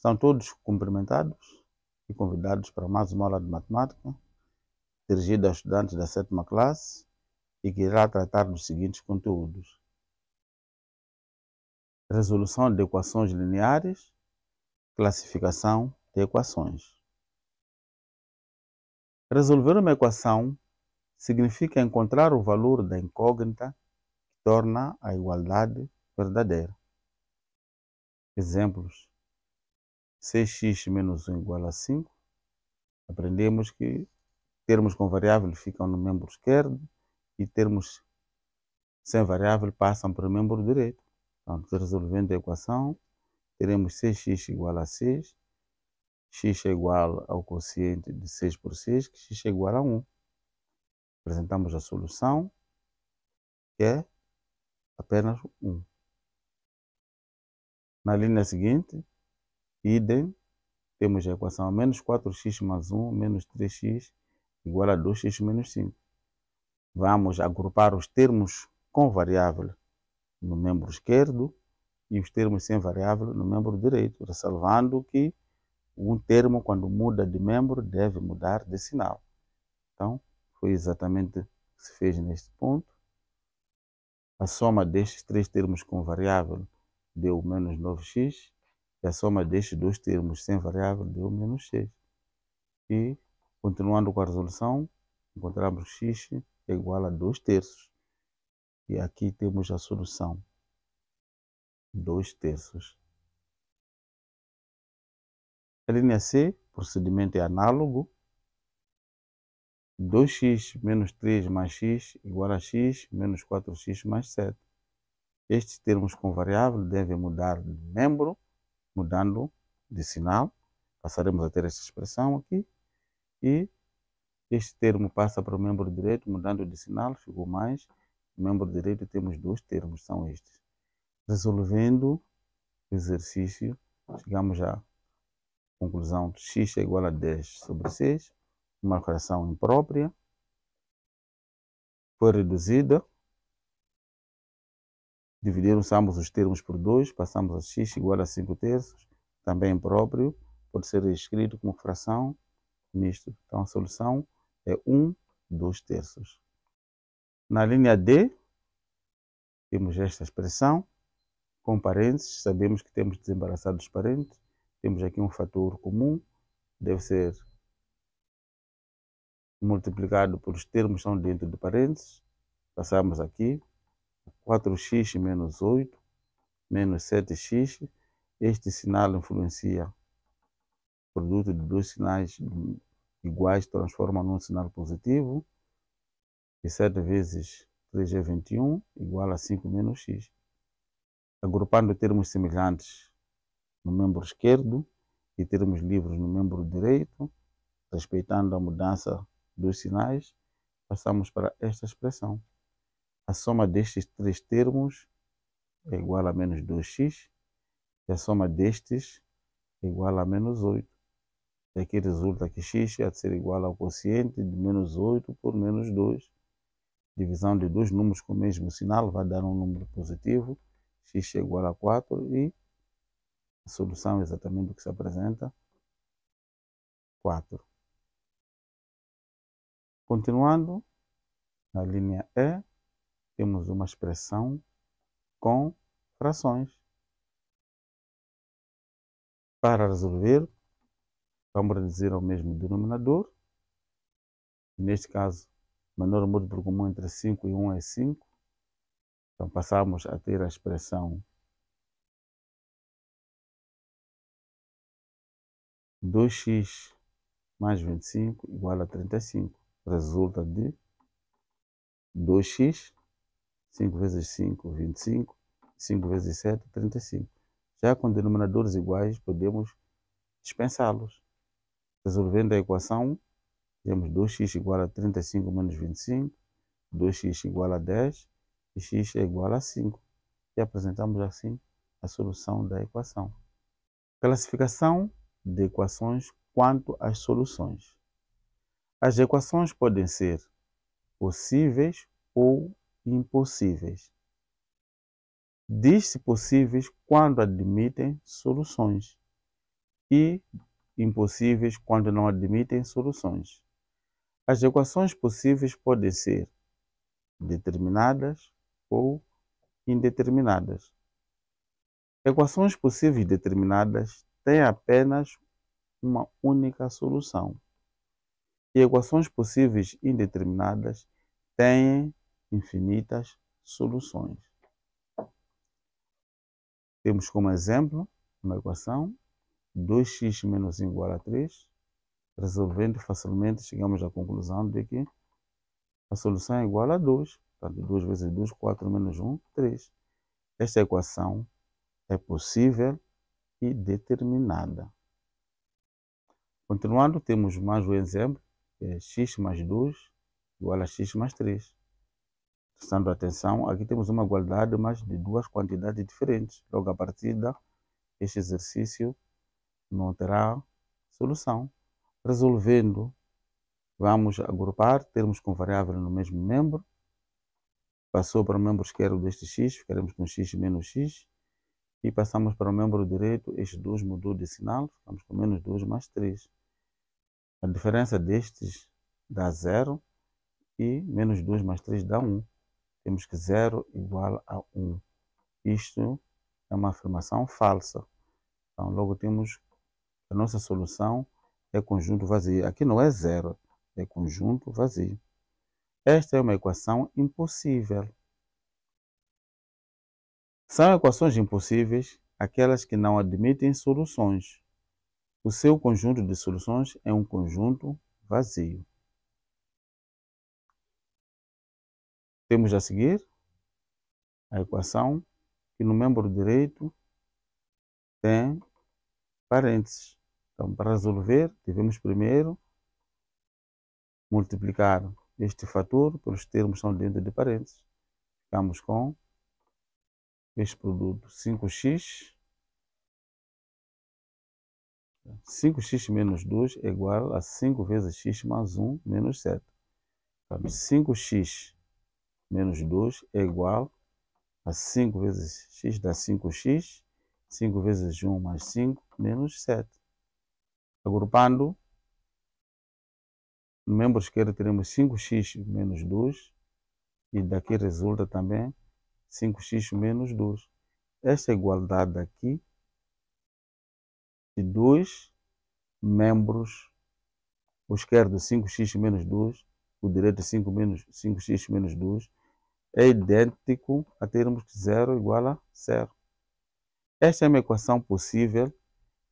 Estão todos cumprimentados e convidados para mais uma aula de matemática dirigida aos estudantes da sétima classe e que irá tratar dos seguintes conteúdos. Resolução de equações lineares, classificação de equações. Resolver uma equação significa encontrar o valor da incógnita que torna a igualdade verdadeira. Exemplos: 6x menos 1 igual a 5, aprendemos que termos com variável ficam no membro esquerdo e termos sem variável passam para o membro direito. Então, resolvendo a equação, teremos 6x igual a 6, x é igual ao quociente de 6 por 6, que x é igual a 1. Apresentamos a solução, que é apenas 1. Na linha seguinte, Idem, temos a equação menos 4x mais 1 menos 3x igual a 2x menos 5. Vamos agrupar os termos com variável no membro esquerdo e os termos sem variável no membro direito, ressalvando que um termo, quando muda de membro, deve mudar de sinal. Então, foi exatamente o que se fez neste ponto. A soma destes três termos com variável deu menos 9x e a soma destes dois termos sem variável deu menos x. E, continuando com a resolução, encontramos x é igual a 2 terços. E aqui temos a solução. 2 terços. A linha C, procedimento é análogo. 2x menos 3 mais x igual a x menos 4x mais 7. Estes termos com variável devem mudar de membro mudando de sinal, passaremos a ter esta expressão aqui, e este termo passa para o membro direito, mudando de sinal, ficou mais. No membro direito temos dois termos, são estes. Resolvendo o exercício, chegamos à conclusão de x é igual a 10 sobre 6, uma fração imprópria, foi reduzida Dividirmos ambos os termos por 2, passamos a x igual a 5 terços, também próprio, pode ser escrito como fração misto. Então a solução é 1, 2 terços. Na linha D, temos esta expressão, com parênteses, sabemos que temos desembaraçado os parentes, temos aqui um fator comum, deve ser multiplicado pelos termos que estão dentro de parênteses, passamos aqui, 4x menos 8 menos 7x. Este sinal influencia o produto de dois sinais iguais, transforma num sinal positivo. É e 7 vezes 3 é 21, igual a 5 menos x. Agrupando termos semelhantes no membro esquerdo e termos livres no membro direito, respeitando a mudança dos sinais, passamos para esta expressão a soma destes três termos é igual a menos 2x, e a soma destes é igual a menos 8. E aqui resulta que x é de ser igual ao quociente de menos 8 por menos 2. Divisão de dois números com o mesmo sinal vai dar um número positivo, x é igual a 4 e a solução é exatamente o que se apresenta, 4. Continuando, na linha E, temos uma expressão com frações. Para resolver, vamos reduzir ao mesmo denominador. Neste caso, o menor múltiplo comum entre 5 e 1 é 5. Então passamos a ter a expressão 2x mais 25 igual a 35. Resulta de 2x 5 vezes 5, 25. 5 vezes 7, 35. Já com denominadores iguais, podemos dispensá-los. Resolvendo a equação, temos 2x igual a 35 menos 25, 2x igual a 10 e x é igual a 5. E apresentamos assim a solução da equação. Classificação de equações quanto às soluções. As equações podem ser possíveis ou impossíveis. Diz-se possíveis quando admitem soluções e impossíveis quando não admitem soluções. As equações possíveis podem ser determinadas ou indeterminadas. Equações possíveis determinadas têm apenas uma única solução. E equações possíveis indeterminadas têm infinitas soluções. Temos como exemplo uma equação 2x menos 1 igual a 3. Resolvendo facilmente, chegamos à conclusão de que a solução é igual a 2. Portanto, 2 vezes 2, 4 menos 1, 3. Esta equação é possível e determinada. Continuando, temos mais um exemplo, é x mais 2 igual a x mais 3. Prestando atenção, aqui temos uma igualdade, mas de duas quantidades diferentes. Logo, a partir da este exercício não terá solução. Resolvendo, vamos agrupar termos com variável no mesmo membro. Passou para o membro esquerdo deste x, ficaremos com x menos x. E passamos para o membro direito, este 2 mudou de sinal, ficamos com menos 2 mais 3. A diferença destes dá 0 e menos 2 mais 3 dá 1 temos que zero igual a 1. Isto é uma afirmação falsa. Então, logo temos a nossa solução é conjunto vazio. Aqui não é zero, é conjunto vazio. Esta é uma equação impossível. São equações impossíveis aquelas que não admitem soluções. O seu conjunto de soluções é um conjunto vazio. Temos a seguir a equação que no membro direito tem parênteses. Então, para resolver, devemos primeiro multiplicar este fator pelos termos que são dentro de parênteses. Ficamos com este produto 5x. 5x menos 2 é igual a 5 vezes x mais 1 menos 7. Então, 5x menos 2 é igual a 5 vezes x dá 5x, 5 vezes 1 mais 5, menos 7. Agrupando, no membro esquerdo teremos 5x menos 2, e daqui resulta também 5x menos 2. Esta igualdade aqui de dois membros, o esquerdo 5x menos 2, o direito 5 menos, 5x menos 2, é idêntico a termos que zero igual a zero. Esta é uma equação possível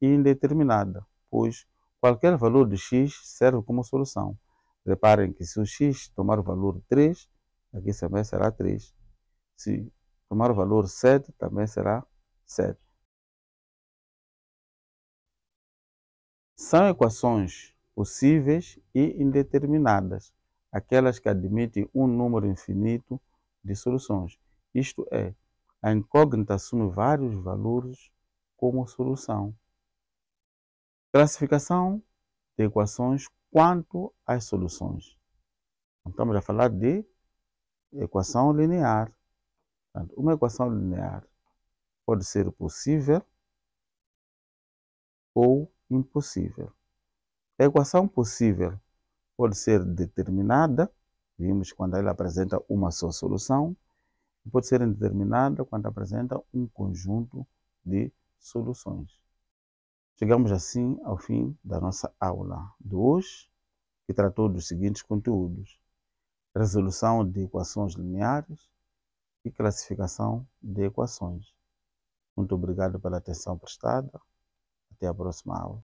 e indeterminada, pois qualquer valor de x serve como solução. Reparem que se o x tomar o valor 3, aqui também será 3. Se tomar o valor 7, também será 7. São equações possíveis e indeterminadas, aquelas que admitem um número infinito de soluções. Isto é, a incógnita assume vários valores como solução. Classificação de equações quanto às soluções. Então, estamos a falar de equação linear. Uma equação linear pode ser possível ou impossível. A equação possível pode ser determinada Vimos quando ele apresenta uma só solução, e pode ser indeterminada quando apresenta um conjunto de soluções. Chegamos assim ao fim da nossa aula de hoje, que tratou dos seguintes conteúdos: resolução de equações lineares e classificação de equações. Muito obrigado pela atenção prestada. Até a próxima aula.